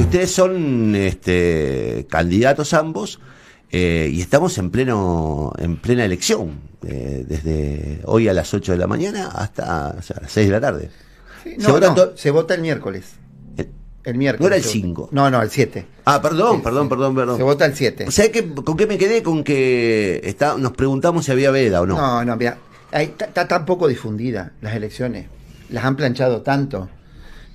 ustedes son este, candidatos ambos. Eh, y estamos en pleno en plena elección, eh, desde hoy a las 8 de la mañana hasta las 6 de la tarde. no, se, vota se, vota el miércoles. Eh, el, miércoles. No era el 5. No, no, el 7. Ah, perdón, perdón, perdón, perdón. Se vota el 7. ¿Sabes con qué me quedé? Con que está, nos preguntamos si había veda o no. No, no, mira, está tan poco difundida las elecciones. Las han planchado tanto.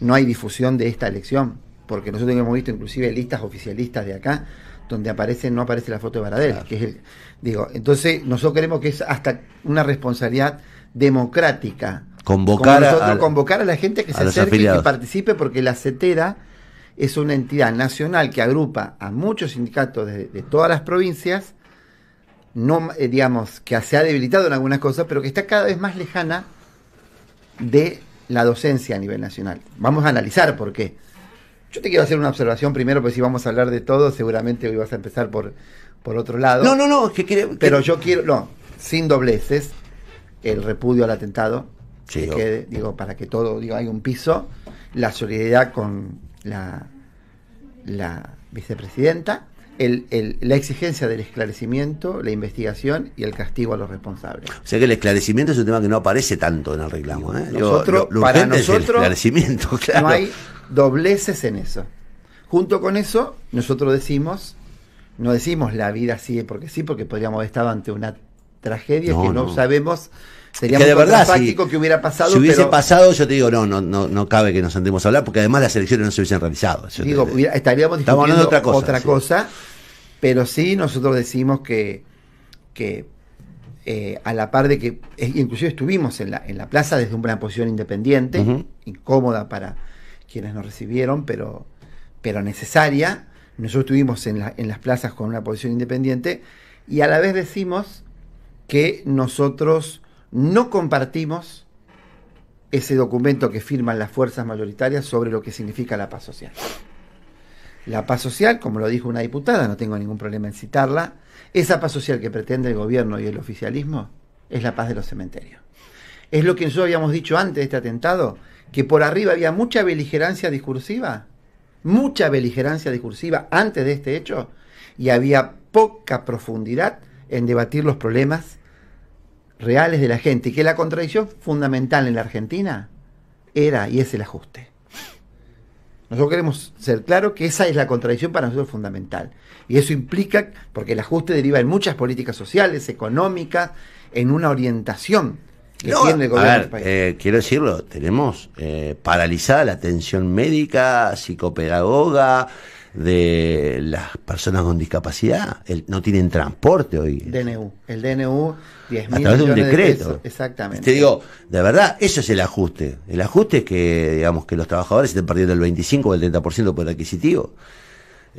No hay difusión de esta elección porque nosotros hemos visto inclusive listas oficialistas de acá donde aparece no aparece la foto de Baradel, que es digo, entonces nosotros creemos que es hasta una responsabilidad democrática convocar nosotros, a, convocar a la gente que se acerque y participe porque la CETERA es una entidad nacional que agrupa a muchos sindicatos de, todas las provincias no eh, digamos que se ha debilitado en algunas cosas, pero que está cada vez más lejana de la docencia a nivel nacional. Vamos a analizar por qué yo te quiero hacer una observación primero, porque si vamos a hablar de todo, seguramente hoy vas a empezar por, por otro lado. No, no, no, que, que, Pero yo quiero, no, sin dobleces, el repudio al atentado, que digo, para que todo, digo, hay un piso, la solidaridad con la, la vicepresidenta, el, la exigencia del esclarecimiento, la investigación y el castigo a los responsables. O sea que el esclarecimiento es un tema que no aparece tanto en el reclamo. ¿eh? Nosotros, para nosotros, No hay, dobleces en eso. Junto con eso, nosotros decimos, no decimos la vida sigue porque sí, porque podríamos haber estado ante una tragedia que no, sabemos. Sería muy que que hubiera pasado. Si hubiese pasado, yo te digo, no, no, no, cabe que nos sentemos a hablar, porque además las elecciones no se hubiesen realizado. Digo, estaríamos discutiendo otra cosa, pero sí nosotros decimos que, que eh, a la par de que, eh, inclusive estuvimos en la, en la plaza desde una posición independiente, incómoda para, quienes nos recibieron, pero, pero necesaria. Nosotros estuvimos en, en las plazas con una posición independiente y a la vez decimos que nosotros no compartimos ese documento que firman las fuerzas mayoritarias sobre lo que significa la paz social. La paz social, como lo dijo una diputada, no tengo ningún problema en citarla, esa paz social que pretende el gobierno y el oficialismo es la paz de los cementerios. Es lo que nosotros habíamos dicho antes de este atentado, que por arriba había mucha beligerancia discursiva, mucha beligerancia discursiva antes de este hecho, y había poca profundidad en debatir los problemas reales de la gente, y que la contradicción fundamental en la Argentina era y es el ajuste. Nosotros queremos ser claros que esa es la contradicción para nosotros fundamental. Y eso implica, porque el ajuste deriva en muchas políticas sociales, económicas, en una orientación eh, quiero decirlo, tenemos eh, paralizada la atención médica, psicopedagoga de las personas con discapacidad. no tienen transporte hoy. DNU. El DNU, 10.000 A través de un decreto. exactamente. Te digo, de verdad, eso es el ajuste. El ajuste es que, digamos, que los trabajadores estén perdiendo el 25 o el 30% por adquisitivo.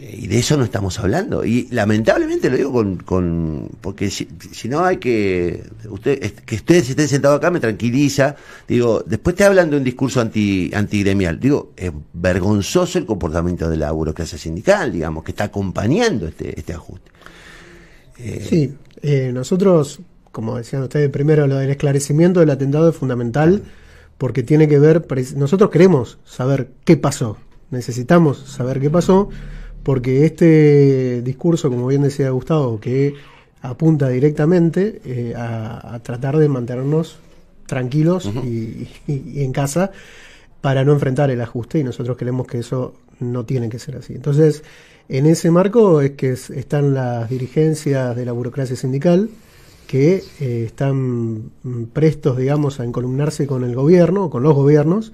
Eh, y de eso no estamos hablando. Y lamentablemente lo digo con. con porque si, no hay que. Usted, que ustedes estén sentados acá me tranquiliza. Digo, después te hablando de un discurso anti, antigremial. Digo, es vergonzoso el comportamiento de la burocracia sindical, digamos, que está acompañando este, este ajuste. Eh, sí, eh, nosotros, como decían ustedes, primero lo del esclarecimiento del atentado es fundamental. Porque tiene que ver, nosotros queremos saber qué pasó, necesitamos saber qué pasó, porque este discurso, como bien decía Gustavo, que apunta directamente eh, a, tratar de mantenernos tranquilos y, en casa para no enfrentar el ajuste y nosotros creemos que eso no tiene que ser así. Entonces, en ese marco es que están las dirigencias de la burocracia sindical que eh, están prestos, digamos, a encolumnarse con el gobierno, con los gobiernos,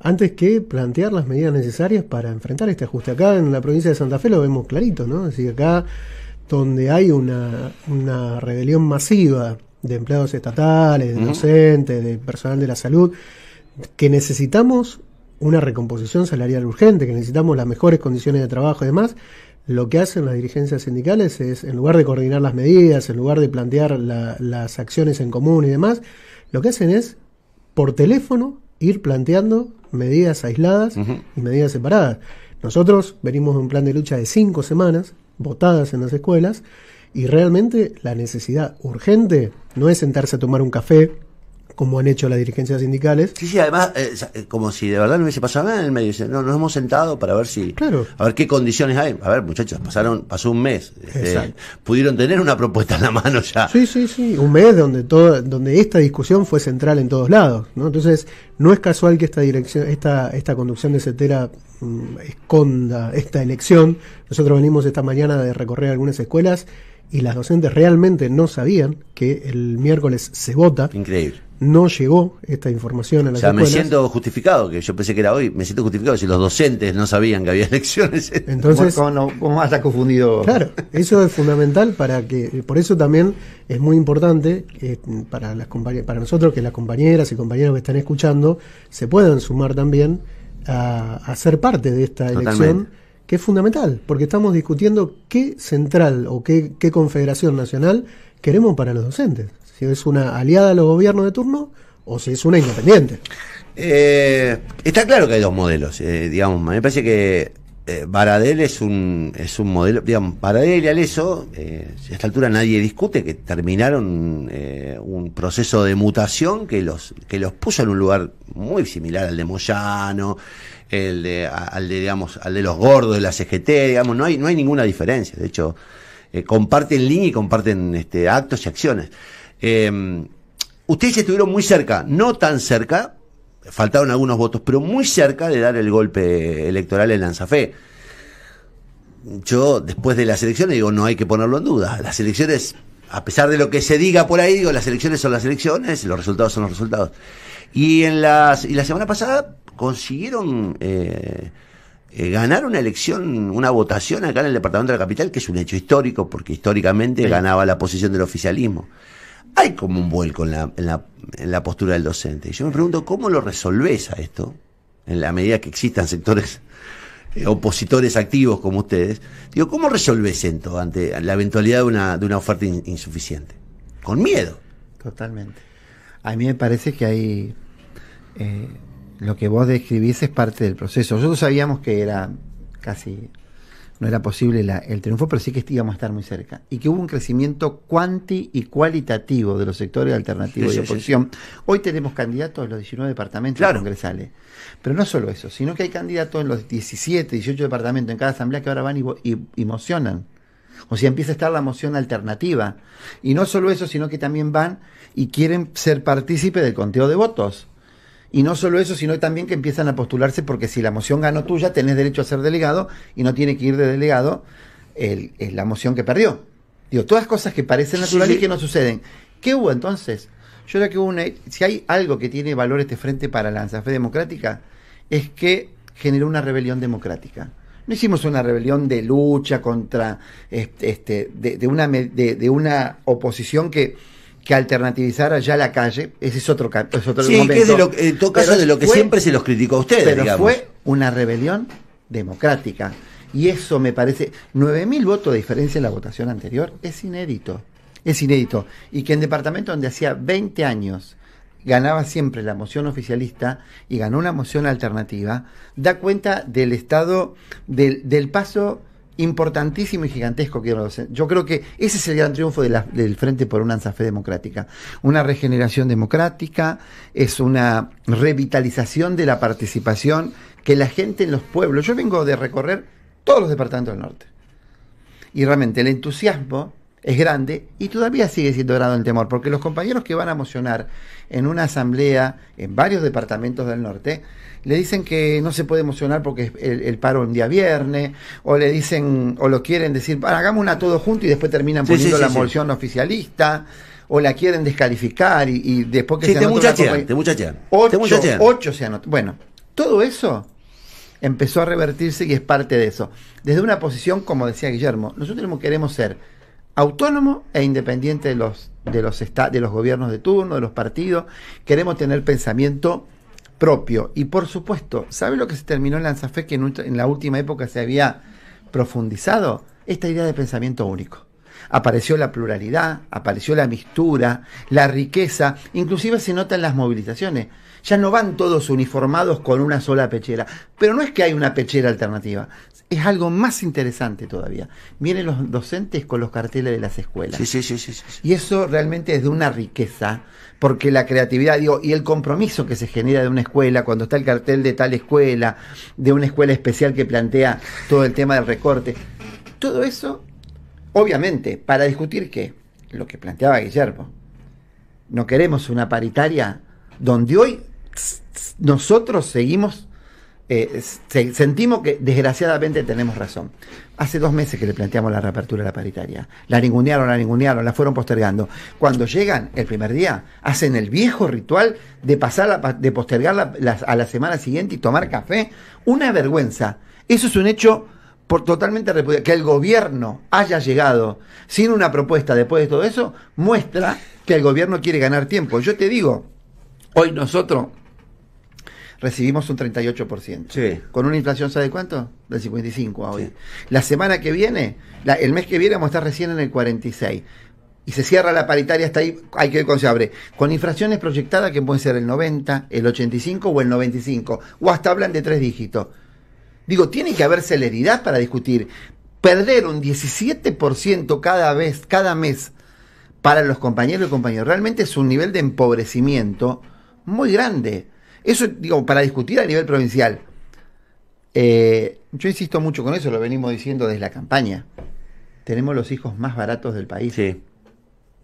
antes que plantear las medidas necesarias para enfrentar este ajuste. Acá en la provincia de Santa Fe lo vemos clarito, ¿no? Es acá donde hay una, rebelión masiva de empleados estatales, de docentes, de personal de la salud, que necesitamos una recomposición salarial urgente, que necesitamos las mejores condiciones de trabajo y demás, lo que hacen las dirigencias sindicales es, en lugar de coordinar las medidas, en lugar de plantear las acciones en común y demás, lo que hacen es, por teléfono, ir planteando medidas aisladas y medidas separadas. Nosotros venimos de un plan de lucha de cinco semanas, votadas en las escuelas, y realmente la necesidad urgente no es sentarse a tomar un café como han hecho las dirigencias sindicales. Sí, sí, además, eh, eh, como si de verdad no hubiese pasado nada en el medio. No, nos hemos sentado para ver si. Claro. A ver qué condiciones hay. A ver, muchachos, pasaron pasó un mes. Este, pudieron tener una propuesta en la mano ya. Sí, sí, sí. Un mes donde, todo, donde esta discusión fue central en todos lados. ¿no? Entonces, no es casual que esta, dirección, esta, esta conducción de Cetera mm, esconda esta elección. Nosotros venimos esta mañana de recorrer algunas escuelas y las docentes realmente no sabían que el miércoles se vota. Increíble. No llegó esta información a la O sea, me siento justificado, que yo pensé que era hoy, me siento justificado si los docentes no sabían que había elecciones. Entonces, ¿cómo, confundido? Claro, eso es fundamental para que, por eso también es muy importante para, las para nosotros que las compañeras y compañeros que están escuchando se puedan sumar también a, ser parte de esta elección que es fundamental, porque estamos discutiendo qué central o qué, confederación nacional queremos para los docentes. Si es una aliada a los gobiernos de turno o si es una independiente. Eh, está claro que hay dos modelos, eh, digamos. Me parece que eh, Baradel es un, es un modelo, digamos, Baradel y Aleso, a esta altura nadie discute que terminaron un proceso de mutación que los, que los puso en un lugar muy similar al de Moyano, el de, al, de, digamos, al de los gordos, de la CGT, digamos, no hay, no hay ninguna diferencia. De hecho, eh, comparten línea y comparten este, actos y acciones. Em, ustedes estuvieron muy cerca, no tan cerca, faltaron algunos votos, pero muy cerca de dar el golpe electoral en Lanzafé. Yo, después de las elecciones, digo, no hay que ponerlo en duda. Las elecciones, a pesar de lo que se diga por ahí, digo, las elecciones son las elecciones, los resultados son los resultados. Y en las y la semana pasada consiguieron eh, eh, ganar una elección, una votación acá en el Departamento de la Capital, que es un hecho histórico, porque históricamente ganaba la posición del oficialismo. Hay como un vuelco en la, postura del docente. Yo me pregunto, ¿cómo lo resolvés a esto? En la medida que existan sectores eh, opositores activos como ustedes. Digo, ¿cómo resolvés esto ante la eventualidad de una, oferta insuficiente? Con miedo. Totalmente. A mí me parece que hay lo que vos describís es parte del proceso. Nosotros sabíamos que era casi, no era posible el triunfo, pero sí que íbamos a estar muy cerca. Y que hubo un crecimiento cuanti y cualitativo de los sectores alternativos de oposición. Hoy tenemos candidatos en los 19 departamentos congresales. Pero no solo eso, sino que hay candidatos en los 17, 18 departamentos, en cada asamblea que ahora van y, y, y mocionan. O sea, empieza a estar la moción alternativa. Y no solo eso, sino que también van y quieren ser partícipe del conteo de votos. Y no solo eso, sino también que empiezan a postularse porque si la moción ganó tuya, tenés derecho a ser delegado y no tiene que ir de delegado el, la moción que perdió. Digo, todas cosas que parecen naturales y que no suceden. ¿Qué hubo entonces? Yo creo que hubo una, si hay algo que tiene valor este frente para la fe democrática, es que generó una rebelión democrática. No hicimos una rebelión de lucha contra este, este de, una, de una oposición que que alternativizara ya la calle. Ese es otro, es otro sí, Que caso de lo que siempre se los criticó a ustedes. Pero fue una rebelión democrática. Y eso me parece, 9.000 votos de diferencia en la votación anterior es inédito. Es inédito. Y que en departamento donde hacía 20 años ganaba siempre la moción oficialista y ganó una moción alternativa, da cuenta del estado, del, del paso importantísimo y gigantesco. Que yo creo que ese es el gran triunfo del Frente por una Fe Democrática. Una regeneración democrática, es una revitalización de la participación que la gente en los pueblos. Yo vengo de recorrer todos los departamentos del norte. Y realmente el entusiasmo es grande y todavía sigue siendo grado el temor, porque los compañeros que van a emocionar en una asamblea en varios departamentos del norte, le dicen que no se puede emocionar porque el, el paro un día viernes, o le dicen, o lo quieren decir, hagamos una todo junto y después terminan poniendo la moción oficialista, o la quieren descalificar y, después que se te te Ocho, ocho se Bueno, todo eso empezó a revertirse y es parte de eso. Desde una posición, como decía Guillermo, nosotros queremos ser autónomo e independiente de los, de los, gobiernos de turno, de los partidos. Queremos tener pensamiento propio. Y por supuesto, ¿sabe lo que se terminó en Lanzafé que en, la última época se había profundizado? Esta idea de pensamiento único apareció la pluralidad, apareció la mistura, la riqueza, inclusive se notan las movilizaciones. Ya no van todos uniformados con una sola pechera, pero no es que hay una pechera alternativa, es algo más interesante todavía. vienen los docentes con los carteles de las escuelas. Sí, sí, sí, sí, Y eso realmente es de una riqueza, porque la creatividad, digo, y el compromiso que se genera de una escuela, cuando está el cartel de tal escuela, de una escuela especial que plantea todo el tema del recorte, todo eso, obviamente, para discutir qué, lo que planteaba Guillermo, no queremos una paritaria donde hoy nosotros seguimos eh, sentimos que desgraciadamente tenemos razón. Hace dos meses que le planteamos la reapertura de la paritaria. La ningunearon, la ningunearon, la fueron postergando. Cuando llegan el primer día, hacen el viejo ritual de, pasar de postergar a la semana siguiente y tomar café. Una vergüenza. Eso es un hecho por totalmente repudiado. Que el gobierno haya llegado sin una propuesta después de todo eso, muestra que el gobierno quiere ganar tiempo. Yo te digo, hoy nosotros recibimos un 38%. Con una inflación, ¿sabe cuánto? Del 55 hoy. La semana que viene, el mes que viene vamos a estar recién en el 46. Y se cierra la paritaria hasta ahí, hay que ver cómo se abre. Con inflaciones proyectadas que pueden ser el 90, el 85 o el 95. O hasta hablan de tres dígitos. Digo, tiene que haber celeridad para discutir. Perder un 17% cada vez, cada mes, para los compañeros y compañeros, realmente es un nivel de empobrecimiento muy grande. Eso, digo, para discutir a nivel provincial. Eh, yo insisto mucho con eso, lo venimos diciendo desde la campaña. Tenemos los hijos más baratos del país. Sí.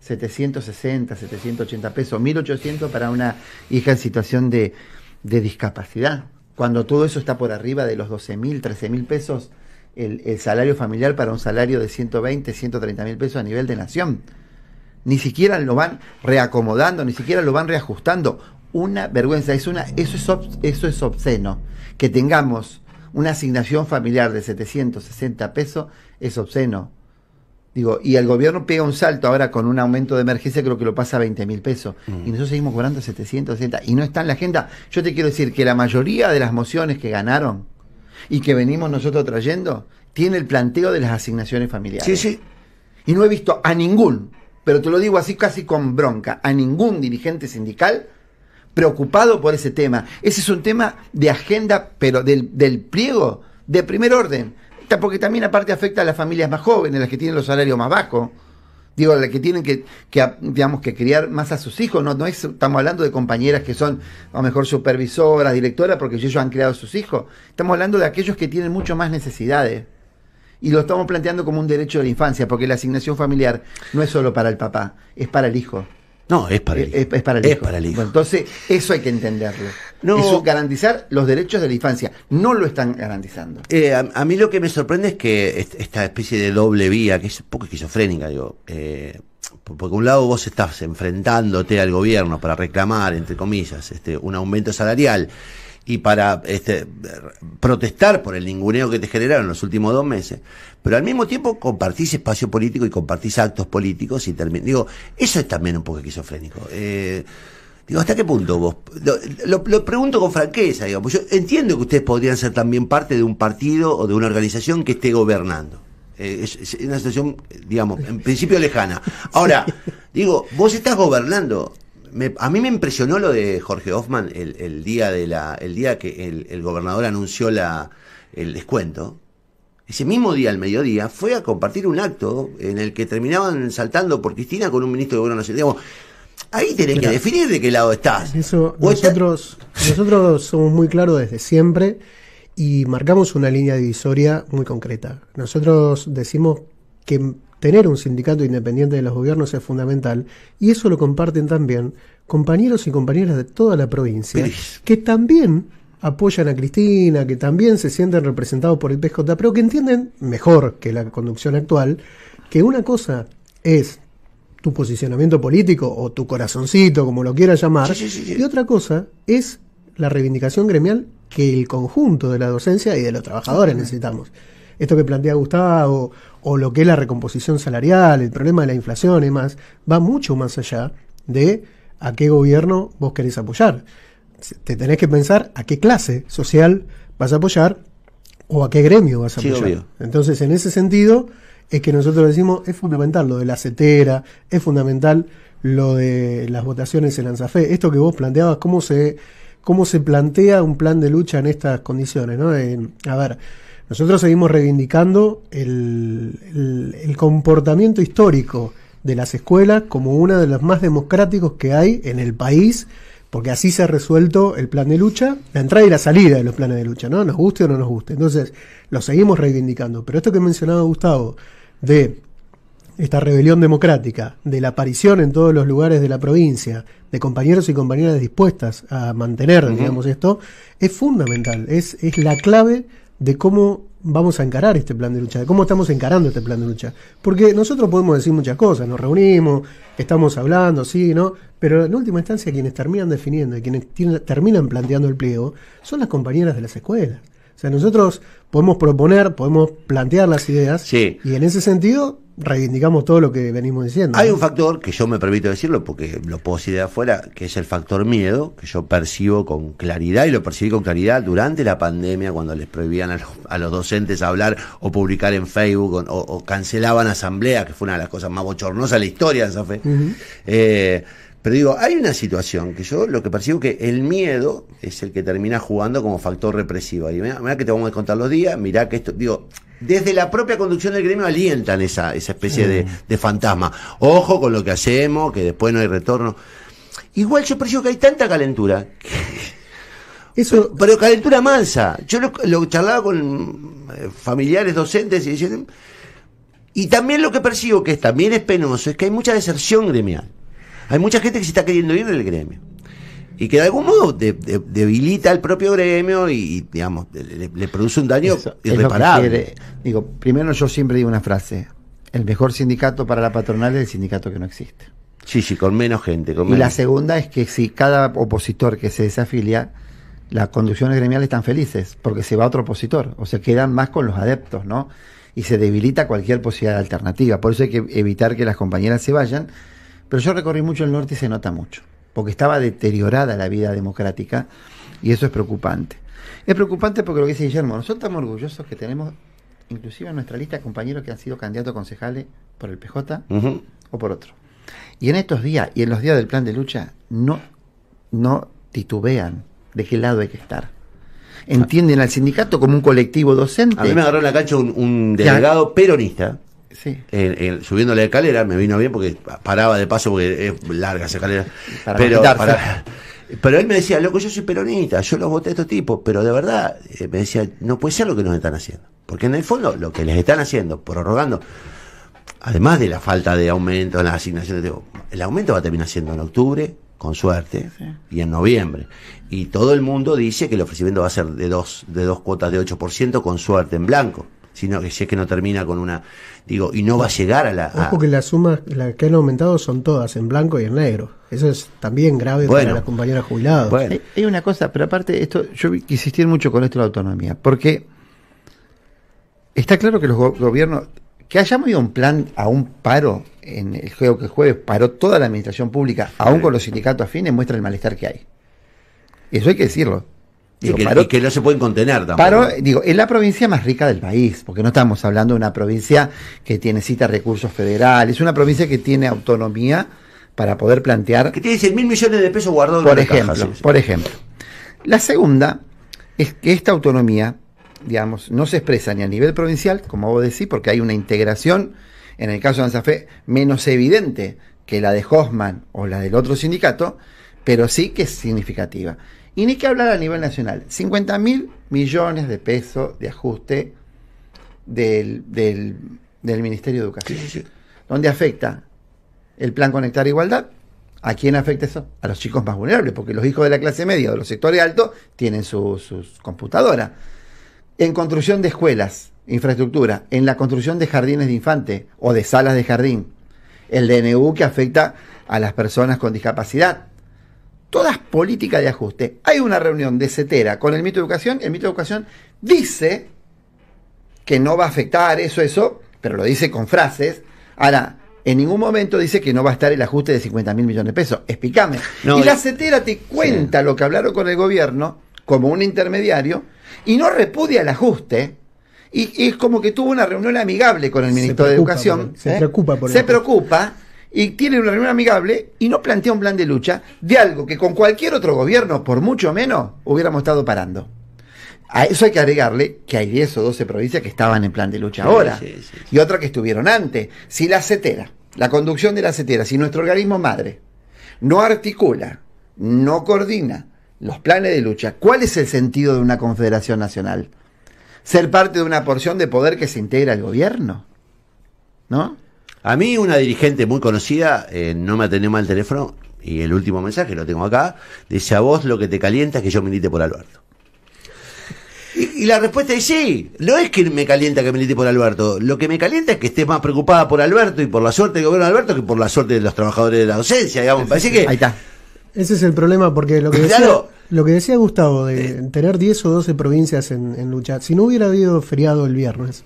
760, 780 pesos, 1800 para una hija en situación de, discapacidad. Cuando todo eso está por arriba de los 12 mil, 13 mil pesos, el, el, salario familiar para un salario de 120, 130 mil pesos a nivel de nación. Ni siquiera lo van reacomodando, ni siquiera lo van reajustando una vergüenza, es una, eso, es eso es obsceno. Que tengamos una asignación familiar de 760 pesos es obsceno. Digo, y el gobierno pega un salto ahora con un aumento de emergencia, creo que lo pasa a 20 mil pesos. Mm. Y nosotros seguimos cobrando 760 y no está en la agenda. Yo te quiero decir que la mayoría de las mociones que ganaron y que venimos nosotros trayendo tiene el planteo de las asignaciones familiares. Sí, sí. Y no he visto a ningún, pero te lo digo así casi con bronca, a ningún dirigente sindical preocupado por ese tema. Ese es un tema de agenda, pero del, pliego de primer orden. Porque también aparte afecta a las familias más jóvenes, las que tienen los salarios más bajos. Digo, las que tienen que, digamos, que criar más a sus hijos. No, no estamos hablando de compañeras que son, a lo mejor, supervisoras, directoras, porque ellos han creado a sus hijos. Estamos hablando de aquellos que tienen mucho más necesidades y lo estamos planteando como un derecho de la infancia, porque la asignación familiar no es solo para el papá, es para el hijo. No, es para eh, Es, para entonces, eso hay que entenderlo. No, eso, garantizar los derechos de la infancia. No lo están garantizando. Eh, a, mí lo que me sorprende es que esta especie de doble vía, que es un poco esquizofrénica, digo. Eh, porque un lado vos estás enfrentándote al gobierno para reclamar, entre comillas, este, un aumento salarial y para este, protestar por el ninguneo que te generaron los últimos dos meses, pero al mismo tiempo compartís espacio político y compartís actos políticos y Digo, eso es también un poco esquizofrénico. Eh, digo, ¿hasta qué punto vos? Lo, pregunto con franqueza, pues Yo entiendo que ustedes podrían ser también parte de un partido o de una organización que esté gobernando. Eh, es, es, una situación, digamos, en principio lejana. Ahora, digo, vos estás gobernando a mí me impresionó lo de Jorge Hoffman el, día, de día que el, gobernador anunció el descuento. Ese mismo día, al mediodía, fue a compartir un acto en el que terminaban saltando por Cristina con un ministro de gobierno nacional. Digamos, ahí tenés que definir de qué lado estás. nosotros, nosotros somos muy claros desde siempre y marcamos una línea divisoria muy concreta. Nosotros decimos que tener un sindicato independiente de los gobiernos es fundamental y eso lo comparten también compañeros y compañeras de toda la provincia que también apoyan a Cristina, que también se sienten representados por el PJ, pero que entienden mejor que la conducción actual que una cosa es tu posicionamiento político o tu corazoncito, como lo quieras llamar, y otra cosa es la reivindicación gremial que el conjunto de la docencia y de los trabajadores necesitamos esto que plantea Gustavo, o lo que es la recomposición salarial, el problema de la inflación y más, va mucho más allá de a qué gobierno vos querés apoyar. Te tenés que pensar a qué clase social vas a apoyar o a qué gremio vas a apoyar. Entonces, en ese sentido, es que nosotros decimos, es fundamental lo de la cetera, es fundamental lo de las votaciones en Anzafe, esto que vos planteabas, cómo se, cómo se plantea un plan de lucha en estas condiciones, ¿no? a ver, nosotros seguimos reivindicando el, comportamiento histórico de las escuelas como una de las más democráticos que hay en el país, porque así se ha resuelto el plan de lucha, la entrada y la salida de los planes de lucha, ¿no? Nos guste o no nos guste. Entonces, lo seguimos reivindicando. Pero esto que mencionaba Gustavo, de esta rebelión democrática, de la aparición en todos los lugares de la provincia, de compañeros y compañeras dispuestas a mantener, digamos, esto, es fundamental, es, es la clave de cómo vamos a encarar este plan de lucha, de cómo estamos encarando este plan de lucha. Porque nosotros podemos decir muchas cosas, nos reunimos, estamos hablando, sí, ¿no? Pero en última instancia quienes terminan definiendo y quienes terminan planteando el pliego son las compañeras de las escuelas. O sea, nosotros podemos proponer, podemos plantear las ideas y en ese sentido reivindicamos todo lo que venimos diciendo. Hay un factor que yo me permito decirlo porque lo puedo decir de afuera, que es el factor miedo, que yo percibo con claridad y lo percibí con claridad durante la pandemia cuando les prohibían a los, docentes hablar o publicar en Facebook o, cancelaban asambleas, que fue una de las cosas más bochornosas de la historia de esa Fe. Pero digo, hay una situación que yo lo que percibo que el miedo es el que termina jugando como factor represivo. Y mirá, que te vamos a contar los días, mirá que esto, digo, desde la propia conducción del gremio alientan esa, esa especie de, mm. fantasma. Ojo con lo que hacemos, que después no hay retorno. Igual yo percibo que hay tanta calentura. Eso... Pero, calentura mansa. Yo lo, charlaba con eh, familiares, docentes, y decían, y también lo que percibo que es, también es penoso es que hay mucha deserción gremial. Hay mucha gente que se está queriendo ir del gremio. Y que de algún modo debilita El propio gremio y, digamos, le, produce un daño irreparable. Digo, primero yo siempre digo una frase. El mejor sindicato para la patronal es el sindicato que no existe. Sí, sí, con menos gente. Con Y la segunda es que si cada opositor que se desafilia, las conducciones gremiales están felices, porque se va otro opositor, o sea quedan más con los adeptos, ¿no? Y se debilita cualquier posibilidad alternativa. Por eso hay que evitar que las compañeras se vayan pero yo recorrí mucho el norte y se nota mucho, porque estaba deteriorada la vida democrática y eso es preocupante. Es preocupante porque lo que dice Guillermo, nosotros estamos orgullosos que tenemos inclusive en nuestra lista compañeros que han sido candidatos a concejales por el PJ o por otro. Y en estos días y en los días del plan de lucha no, no titubean de qué lado hay que estar. Entienden al sindicato como un colectivo docente. A mí me agarró en la cancha un delegado peronista sí. subiendo la escalera, me vino bien porque paraba de paso porque es larga esa escalera. pero, pero él me decía, loco, yo soy peronista, yo los voté a estos tipos, pero de verdad, eh, me decía, no puede ser lo que nos están haciendo. Porque en el fondo, lo que les están haciendo, prorrogando, además de la falta de aumento en las asignaciones, el aumento va a terminar siendo en octubre, con suerte, y en noviembre. Y todo el mundo dice que el ofrecimiento va a ser de dos, de dos cuotas de 8% con suerte en blanco sino que sé que no termina con una. Digo, y no va a llegar a la. A... Ojo que las sumas que han aumentado son todas, en blanco y en negro. Eso es también grave para las compañeras jubiladas. Bueno. Hay, una cosa, pero aparte, esto yo insistir mucho con esto de la autonomía, porque está claro que los gobiernos. Que hayamos ido a un plan, a un paro, en el juego que jueves paró toda la administración pública, aún con los sindicatos afines, muestra el malestar que hay. Eso hay que decirlo. Y, que, no se pueden contener tampoco. digo, es la provincia más rica del país, porque no estamos hablando de una provincia que tiene cita recursos federales, es una provincia que tiene autonomía para poder plantear. Que tiene 100 mil millones de pesos guardados por en ejemplo, Por ejemplo. La segunda es que esta autonomía, digamos, no se expresa ni a nivel provincial, como vos decís, porque hay una integración, en el caso de Anza Fe, menos evidente que la de Hoffman o la del otro sindicato, pero sí que es significativa. Y ni que hablar a nivel nacional. 50 mil millones de pesos de ajuste del, del, Ministerio de Educación. ¿Dónde afecta el plan Conectar Igualdad. ¿A quién afecta eso? A los chicos más vulnerables, porque los hijos de la clase media o de los sectores altos tienen sus computadoras. En construcción de escuelas, infraestructura, en la construcción de jardines de infantes o de salas de jardín. El DNU que afecta a las personas con discapacidad, todas políticas de ajuste. Hay una reunión de CETERA con el ministro de Educación, el ministro de Educación dice que no va a afectar eso, eso, pero lo dice con frases. Ahora, en ningún momento dice que no va a estar el ajuste de 50 mil millones de pesos. Explícame. y la CETERA te cuenta lo que hablaron con el gobierno como un intermediario y no repudia el ajuste. Y, es como que tuvo una reunión amigable con el ministro de Educación. se ¿eh? preocupa por Se preocupa y tiene una reunión amigable y no plantea un plan de lucha de algo que con cualquier otro gobierno, por mucho menos, hubiéramos estado parando. A eso hay que agregarle que hay 10 o 12 provincias que estaban en plan de lucha ahora y otras que estuvieron antes. Si la CETERA, la conducción de la CETERA, si nuestro organismo madre no articula, no coordina los planes de lucha, ¿cuál es el sentido de una confederación nacional? Ser parte de una porción de poder que se integra al gobierno, ¿no? A mí una dirigente muy conocida eh, no me atendió mal el teléfono y el último mensaje lo tengo acá. Dice a vos lo que te calienta es que yo milite por Alberto. Y, la respuesta es sí. No es que me calienta que milite por Alberto. Lo que me calienta es que estés más preocupada por Alberto y por la suerte del gobierno de Alberto que por la suerte de los trabajadores de la docencia. Digamos. que... Ahí está. Ese es el problema porque lo que decía, lo que decía Gustavo de eh. tener 10 o 12 provincias en, en lucha. Si no hubiera habido feriado el viernes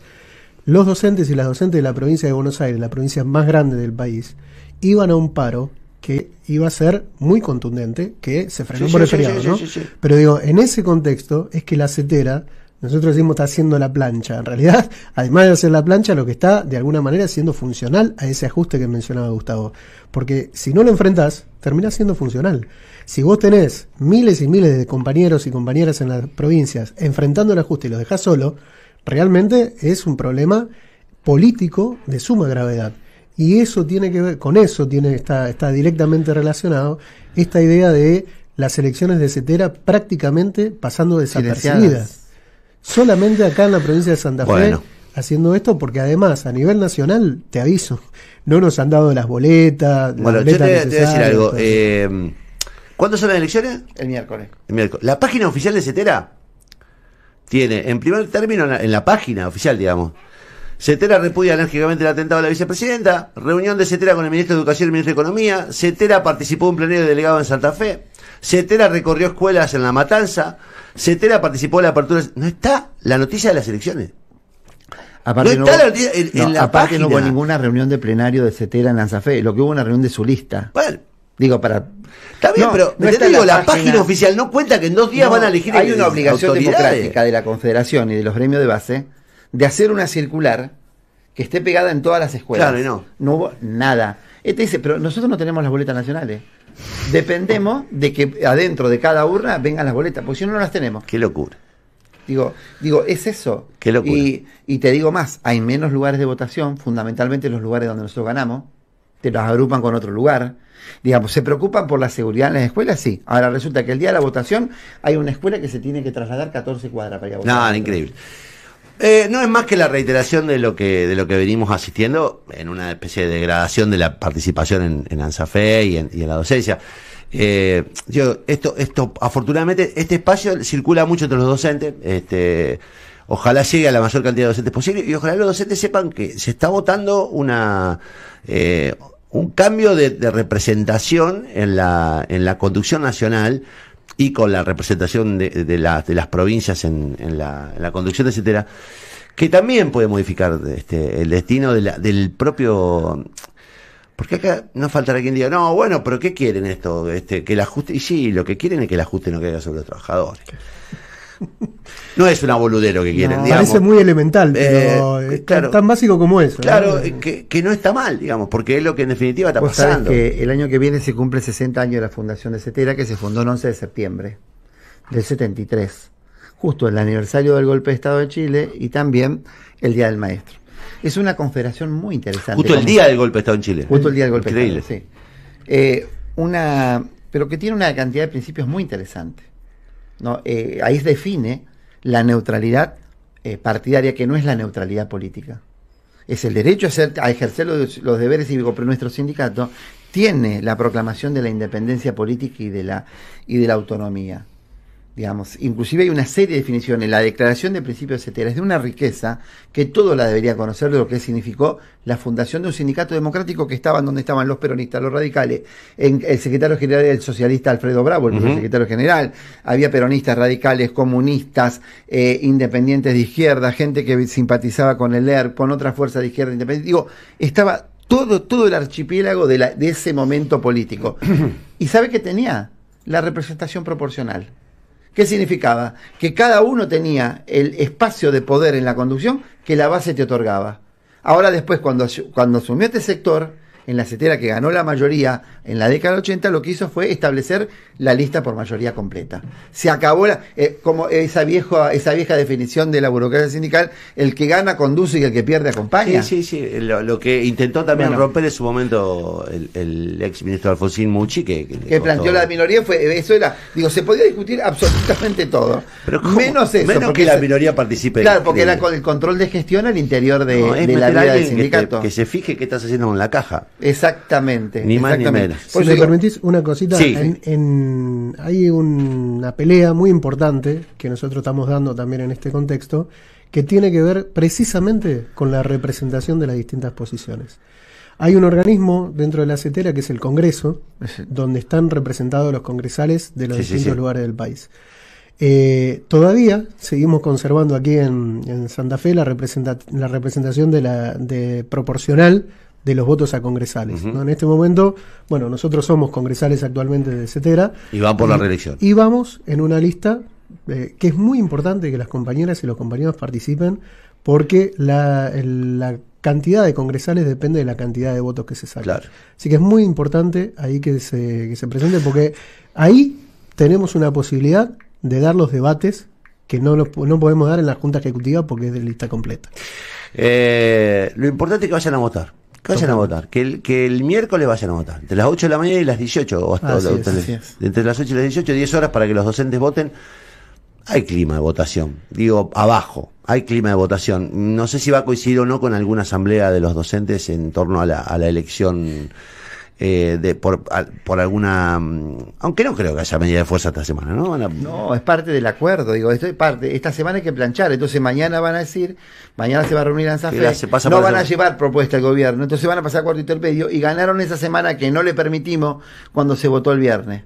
los docentes y las docentes de la provincia de Buenos Aires, la provincia más grande del país, iban a un paro que iba a ser muy contundente, que se frenó por el feriado, ¿no? Pero digo, en ese contexto es que la CETERA, nosotros decimos está haciendo la plancha. En realidad, además de hacer la plancha, lo que está de alguna manera siendo funcional a ese ajuste que mencionaba Gustavo. Porque si no lo enfrentás, termina siendo funcional. Si vos tenés miles y miles de compañeros y compañeras en las provincias enfrentando el ajuste y lo dejás solo, Realmente es un problema político de suma gravedad. Y eso tiene que ver, con eso tiene, está, está directamente relacionado esta idea de las elecciones de Cetera prácticamente pasando desapercibidas. Solamente acá en la provincia de Santa Fe haciendo esto, porque además a nivel nacional, te aviso, no nos han dado las boletas. Las boletas te, decir algo. Eh, ¿Cuándo son las elecciones? El miércoles. El miércoles. La página oficial de Cetera tiene, en primer término, en la, página oficial, digamos, Cetera repudia enérgicamente el atentado a la vicepresidenta. Reunión de Cetera con el ministro de Educación y el ministro de Economía. Cetera participó en un plenario delegado en Santa Fe. Cetera recorrió escuelas en La Matanza. Cetera participó en la apertura. No está la noticia de las elecciones. no, está la noticia en, la aparte no hubo ninguna reunión de plenario de Cetera en Santa Fe. Lo que hubo una reunión de su lista. Bueno. Digo, para Está pero la, página, oficial no cuenta que en dos días van a elegir Hay una obligación democrática de la Confederación y de los gremios de base de hacer una circular que esté pegada en todas las escuelas. Claro, no. No hubo nada. Este dice, pero nosotros no tenemos las boletas nacionales. Dependemos de que adentro de cada urna vengan las boletas, porque si no, no las tenemos. Qué locura. Digo, digo, es eso. Y, y te digo más, hay menos lugares de votación, fundamentalmente los lugares donde nosotros ganamos te las agrupan con otro lugar. Digamos, ¿se preocupan por la seguridad en las escuelas? Sí. Ahora resulta que el día de la votación hay una escuela que se tiene que trasladar 14 cuadras para ir a votar. No, increíble. Eh, no es más que la reiteración de lo que de lo que venimos asistiendo en una especie de degradación de la participación en, en ANSAFE y en, y en la docencia. yo, eh, esto, esto, afortunadamente, este espacio circula mucho entre los docentes. Este, ojalá llegue a la mayor cantidad de docentes posible y ojalá los docentes sepan que se está votando una eh, un cambio de, representación en la, en la conducción nacional y con la representación de, de, de las provincias en, la, conducción, etcétera, que también puede modificar este, el destino del propio porque acá no faltará quien diga, no, bueno, pero ¿qué quieren esto? Este, que el ajuste, y sí, lo que quieren es que el ajuste no caiga sobre los trabajadores. No es una boludero que quieren, Parece muy elemental, eh, eh, eh, claro, tan básico como eso. Claro, que, no está mal, digamos, porque es lo que en definitiva está pasando. el año que viene se cumple 60 años de la fundación de CETERA, que se fundó el 11 de septiembre del 73, justo el aniversario del golpe de Estado de Chile y también el Día del Maestro. Es una confederación muy interesante. Justo el día del golpe de Estado en Chile. Justo el día del golpe de una, pero que tiene una cantidad de principios muy interesantes. ¿no? Eh, ahí se define la neutralidad eh, partidaria, que no es la neutralidad política. Es el derecho a, ejercer los, deberes cívicos, pero nuestro sindicato tiene la proclamación de la independencia política y de la autonomía digamos. Inclusive hay una serie de definiciones. La Declaración de Principios, etcétera, es de una riqueza que todo la debería conocer de lo que significó la fundación de un sindicato democrático que estaban donde estaban los peronistas, los radicales, en, el secretario general del socialista Alfredo Bravo, el secretario general, había peronistas, radicales, comunistas, eh, independientes de izquierda, gente que simpatizaba con el ERP, con otra fuerza de izquierda independiente. Digo, estaba todo, todo el archipiélago de, de ese momento político. ¿Y sabe qué tenía? La representación proporcional. ¿Qué significaba? Que cada uno tenía el espacio de poder en la conducción que la base te otorgaba. Ahora después, cuando, cuando asumió este sector, en la setera que ganó la mayoría en la década del 80, lo que hizo fue establecer la lista por mayoría completa. Se acabó la, eh, como esa vieja, esa vieja definición de la burocracia sindical, el que gana conduce y el que pierde acompaña. Sí, sí, sí. Lo, que intentó también romper en su momento el, ex ministro Alfonsín Muchi, que, planteó la minoría, fue eso era, digo, se podía discutir absolutamente todo. menos eso. Menos que la minoría participe. Claro, porque era con el control de gestión al interior de, la vida del sindicato. que se fije qué estás haciendo con la caja. Exactamente. ni si me permitís una cosita, hay una pelea muy importante que nosotros estamos dando también en este contexto, que tiene que ver precisamente con la representación de las distintas posiciones. Hay un organismo dentro de la CETERA que es el Congreso, donde están representados los congresales de los distintos lugares del país. Eh, todavía seguimos conservando aquí en, Santa Fe la, la representación de la, de proporcional de los votos a congresales. En este momento, bueno, nosotros somos congresales actualmente de CETERA. Y por la reelección. Y vamos en una lista eh, que es muy importante que las compañeras y los compañeros participen porque la, cantidad de congresales depende de la cantidad de votos que se saquen. Así que es muy importante ahí que se, presente porque ahí tenemos una posibilidad de dar los debates que no, no podemos dar en la Junta Ejecutiva porque es de lista completa. Eh, lo importante es que vayan a votar. Que vayan a votar, que el, que el miércoles vayan a votar, entre las 8 de la mañana y las 18, o hasta entre las 8 y las 18, 10 horas para que los docentes voten. Hay clima de votación, digo, abajo, hay clima de votación. No sé si va a coincidir o no con alguna asamblea de los docentes en torno a la, a la elección eh, de, por, por, alguna... Mm, aunque no creo que haya medida de fuerza esta semana, ¿no? No, es parte del acuerdo, digo, esto es parte. Esta semana hay que planchar, entonces mañana van a decir, mañana se va a reunir en no van a llevar propuesta al gobierno, entonces van a pasar cuarto intermedio y ganaron esa semana que no le permitimos cuando se votó el viernes.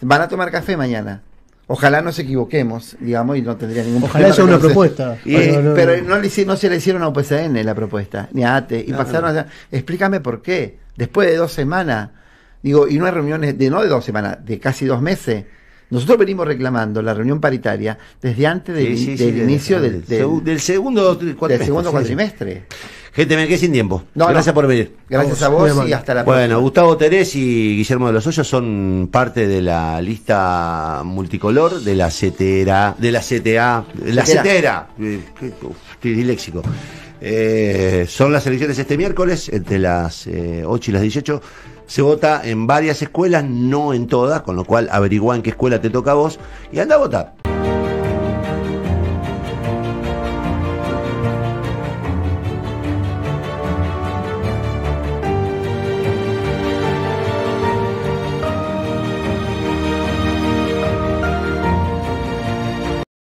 Van a tomar café mañana. Ojalá nos equivoquemos, digamos, y no tendría ningún problema. Ojalá sea una propuesta. pero no, no se le hicieron a UPCN la propuesta, ni a ATE. Y Explícame por qué. Después de dos semanas, digo, y no hay reuniones, de no de dos semanas, de casi dos meses. Nosotros venimos reclamando la reunión paritaria desde antes del, inicio del, segundo Del segundo cuatrimestre. Gente, me quedé sin tiempo. Gracias por venir. Gracias a vos y hasta la próxima. Bueno, Gustavo Terés y Guillermo de los Hoyos son parte de la lista multicolor de la CETERA. de la CTA, la CETERA. Estoy eh, eh, son las elecciones este miércoles, entre las 8 eh, y las 18. Se vota en varias escuelas, no en todas, con lo cual averigua en qué escuela te toca a vos y anda a votar.